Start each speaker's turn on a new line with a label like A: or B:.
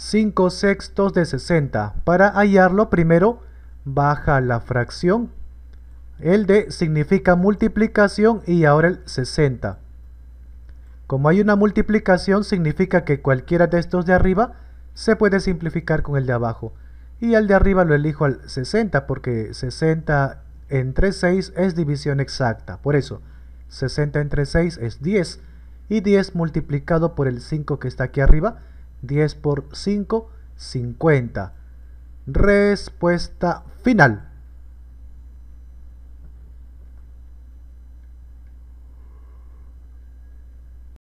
A: 5 sextos de 60. Para hallarlo primero baja la fracción. El de significa multiplicación y ahora el 60. Como hay una multiplicación significa que cualquiera de estos de arriba se puede simplificar con el de abajo. Y el de arriba lo elijo al 60 porque 60 entre 6 es división exacta. Por eso 60 entre 6 es 10 y 10 multiplicado por el 5 que está aquí arriba 10 por 5, 50. Respuesta final.